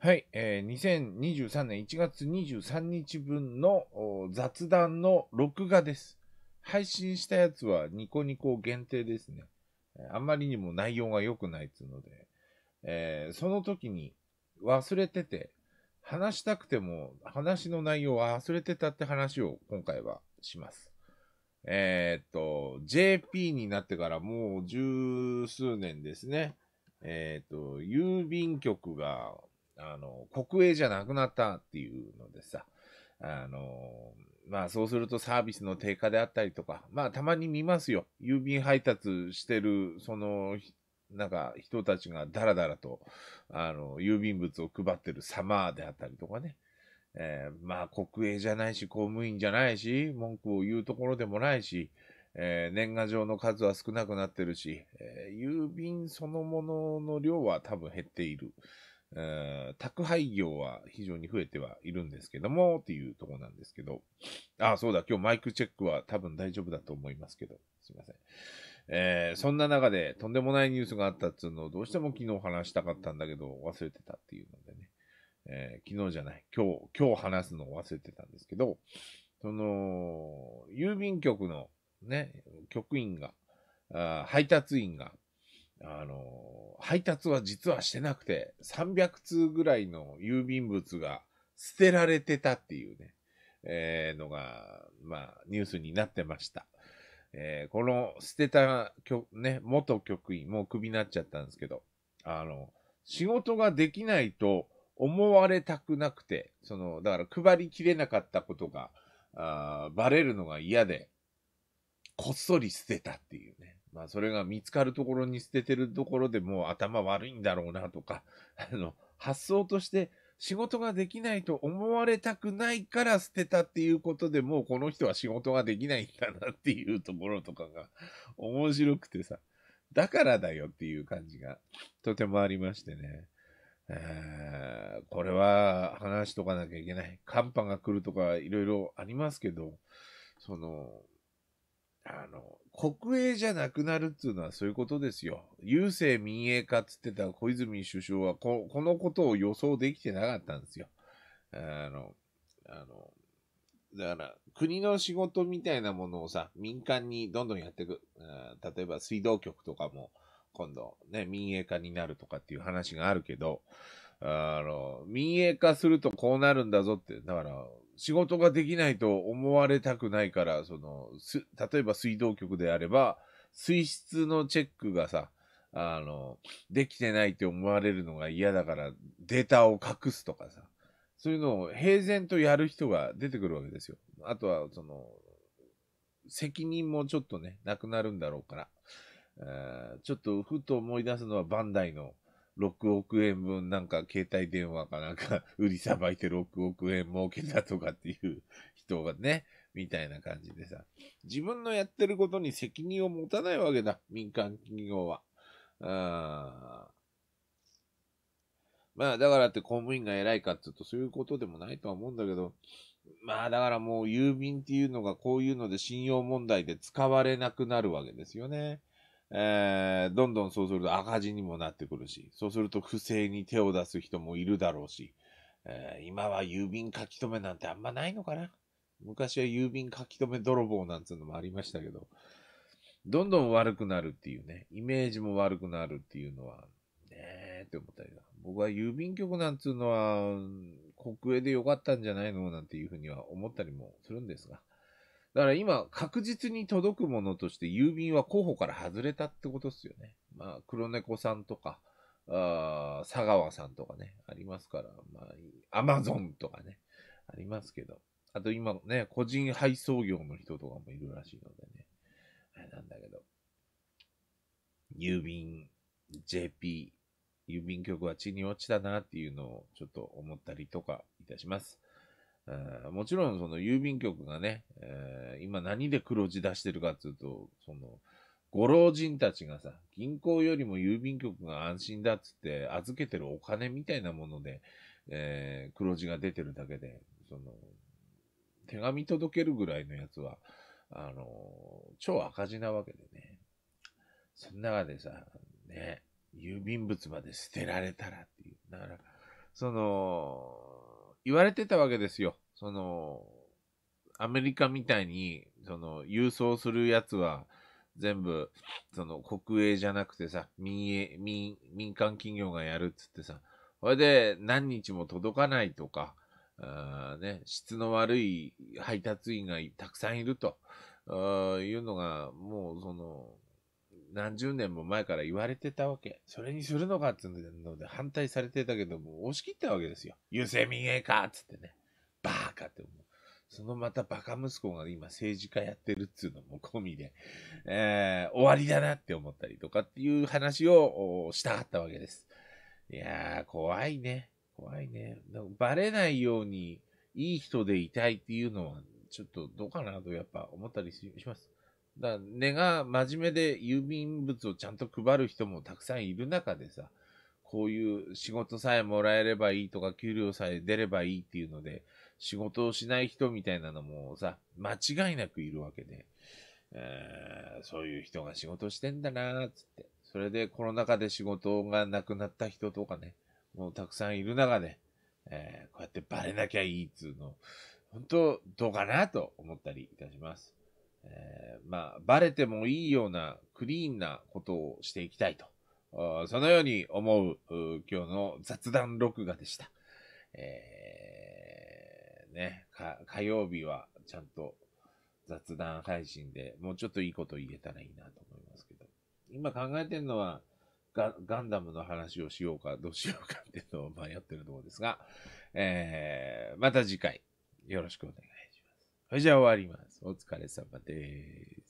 はい、えー、2023年1月23日分の雑談の録画です。配信したやつはニコニコ限定ですね。あんまりにも内容が良くないっいうので、えー、その時に忘れてて、話したくても話の内容は忘れてたって話を今回はします。えー、っと、JP になってからもう十数年ですね。えー、っと、郵便局があの、国営じゃなくなったっていうのでさ、あの、まあそうするとサービスの低下であったりとか、まあたまに見ますよ。郵便配達してる、その、なんか人たちがダラダラと、あの、郵便物を配ってる様であったりとかね。えー、まあ国営じゃないし、公務員じゃないし、文句を言うところでもないし、えー、年賀状の数は少なくなってるし、えー、郵便そのものの量は多分減っている。え、宅配業は非常に増えてはいるんですけども、っていうとこなんですけど。あ、そうだ、今日マイクチェックは多分大丈夫だと思いますけど、すいません。えー、そんな中でとんでもないニュースがあったっつうのをどうしても昨日話したかったんだけど、忘れてたっていうのでね。えー、昨日じゃない、今日、今日話すのを忘れてたんですけど、その、郵便局のね、局員が、あ配達員があの、配達は実はしてなくて、300通ぐらいの郵便物が捨てられてたっていうね、えー、のが、まあ、ニュースになってました。えー、この捨てた、ね、元局員、もうクビになっちゃったんですけど、あの、仕事ができないと思われたくなくて、その、だから配りきれなかったことが、あバレるのが嫌で、こっそり捨てたっていうね。まあ、それが見つかるところに捨ててるところでもう頭悪いんだろうなとか、あの、発想として仕事ができないと思われたくないから捨てたっていうことでもうこの人は仕事ができないんだなっていうところとかが面白くてさ、だからだよっていう感じがとてもありましてね。えこれは話しとかなきゃいけない。寒波が来るとかいろいろありますけど、その、あの、国営じゃなくなるっていうのはそういうことですよ。郵政民営化って言ってた小泉首相はこ、このことを予想できてなかったんですよ。あの、あの、だから、国の仕事みたいなものをさ、民間にどんどんやっていく。例えば水道局とかも、今度ね、民営化になるとかっていう話があるけど、あの、民営化するとこうなるんだぞって、だから、仕事ができないと思われたくないから、その、す、例えば水道局であれば、水質のチェックがさ、あの、できてないって思われるのが嫌だから、データを隠すとかさ、そういうのを平然とやる人が出てくるわけですよ。あとは、その、責任もちょっとね、なくなるんだろうから、えー、ちょっとふと思い出すのはバンダイの6億円分なんか携帯電話かなんか 売りさばいて6億円儲けたとかっていう人がね、みたいな感じでさ、自分のやってることに責任を持たないわけだ、民間企業は。まあだからって公務員が偉いかって言うとそういうことでもないとは思うんだけど、まあだからもう郵便っていうのがこういうので信用問題で使われなくなるわけですよね。えー、どんどんそうすると赤字にもなってくるし、そうすると不正に手を出す人もいるだろうし、えー、今は郵便書き留めなんてあんまないのかな昔は郵便書き留め泥棒なんつうのもありましたけど、どんどん悪くなるっていうね、イメージも悪くなるっていうのは、ねえって思ったり僕は郵便局なんつうのは、国営でよかったんじゃないのなんていうふうには思ったりもするんですが。だから今、確実に届くものとして郵便は候補から外れたってことですよね。まあ、黒猫さんとか、あ佐川さんとかね、ありますから、まあ、アマゾンとかね、ありますけど。あと今ね、個人配送業の人とかもいるらしいのでね。あれなんだけど。郵便、JP、郵便局は地に落ちたなっていうのをちょっと思ったりとかいたします。えー、もちろんその郵便局がね、えー、今何で黒字出してるかっていうと、その、ご老人たちがさ、銀行よりも郵便局が安心だっつって預けてるお金みたいなもので、えー、黒字が出てるだけで、その、手紙届けるぐらいのやつは、あのー、超赤字なわけでね。その中でさ、ね、郵便物まで捨てられたらっていう。だから、その、言われてたわけですよ。その、アメリカみたいに、その、郵送するやつは、全部、その、国営じゃなくてさ、民営、民、民間企業がやるっつってさ、それで何日も届かないとか、あね、質の悪い配達員がたくさんいるというのが、もうその、何十年も前から言われてたわけ。それにするのかっていうので反対されてたけども、押し切ったわけですよ。優勢民営化っつってね。バーカって思う。そのまたバカ息子が今政治家やってるっつうのも込みで、えー、終わりだなって思ったりとかっていう話をしたかったわけです。いやー、怖いね。怖いね。バレないようにいい人でいたいっていうのは、ちょっとどうかなとやっぱ思ったりします。だ根が真面目で郵便物をちゃんと配る人もたくさんいる中でさ、こういう仕事さえもらえればいいとか、給料さえ出ればいいっていうので、仕事をしない人みたいなのもさ、間違いなくいるわけで、えー、そういう人が仕事してんだなーつって。それでコロナ禍で仕事がなくなった人とかね、もうたくさんいる中で、えー、こうやってバレなきゃいいっつうの、本当どうかなと思ったりいたします。えー、まあ、バレてもいいようなクリーンなことをしていきたいと、そのように思う今日の雑談録画でした。えー、ね、火曜日はちゃんと雑談配信でもうちょっといいこと言えたらいいなと思いますけど、今考えてるのはガ、ガンダムの話をしようかどうしようかっていうのを迷ってるところですが、えー、また次回よろしくお願いします。はい、じゃあ終わります。お疲れ様です。